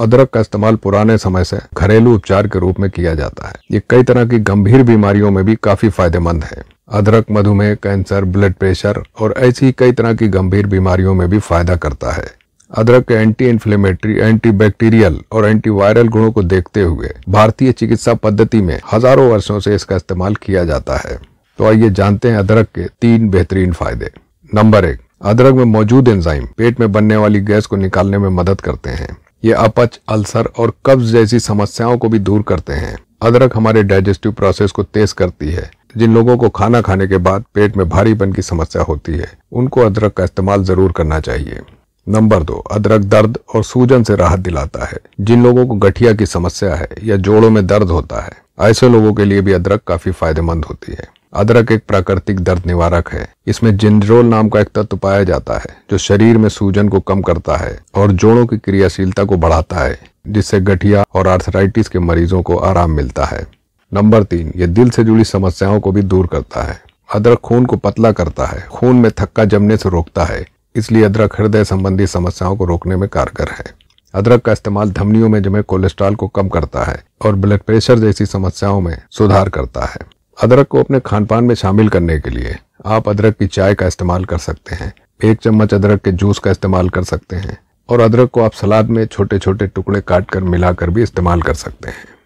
अदरक का इस्तेमाल पुराने समय से घरेलू उपचार के रूप में किया जाता है ये कई तरह की गंभीर बीमारियों में भी काफी फायदेमंद है अदरक मधुमेह कैंसर ब्लड प्रेशर और ऐसी कई तरह की गंभीर बीमारियों में भी फायदा करता है अदरक के एंटी इन्फ्लेमेटरी एंटी बैक्टीरियल और एंटीवायरल गुणों को देखते हुए भारतीय चिकित्सा पद्धति में हजारों वर्षों से इसका इस्तेमाल किया जाता है तो आइए जानते हैं अदरक के तीन बेहतरीन फायदे नंबर एक अदरक में मौजूद एंजाइम पेट में बनने वाली गैस को निकालने में मदद करते हैं ये अपच अल्सर और कब्ज जैसी समस्याओं को भी दूर करते हैं अदरक हमारे डाइजेस्टिव प्रोसेस को तेज करती है जिन लोगों को खाना खाने के बाद पेट में भारीपन की समस्या होती है उनको अदरक का इस्तेमाल जरूर करना चाहिए नंबर दो अदरक दर्द और सूजन से राहत दिलाता है जिन लोगों को गठिया की समस्या है या जोड़ों में दर्द होता है ऐसे लोगों के लिए भी अदरक काफी फायदेमंद होती है अदरक एक प्राकृतिक दर्द निवारक है इसमें जिंजरोल नाम का एक तत्व पाया जाता है जो शरीर में सूजन को कम करता है और जोड़ों की क्रियाशीलता को बढ़ाता है जिससे गठिया और आर्थराइटिस के मरीजों को आराम मिलता है नंबर तीन ये दिल से जुड़ी समस्याओं को भी दूर करता है अदरक खून को पतला करता है खून में थक्का जमने से रोकता है इसलिए अदरक हृदय संबंधी समस्याओं को रोकने में कारगर है अदरक का इस्तेमाल धमनियों में जमे कोलेस्ट्रॉल को कम करता है और ब्लड प्रेशर जैसी समस्याओं में सुधार करता है अदरक को अपने खान पान में शामिल करने के लिए आप अदरक की चाय का इस्तेमाल कर सकते हैं एक चम्मच अदरक के जूस का इस्तेमाल कर सकते हैं और अदरक को आप सलाद में छोटे छोटे टुकड़े काट कर मिलाकर भी इस्तेमाल कर सकते हैं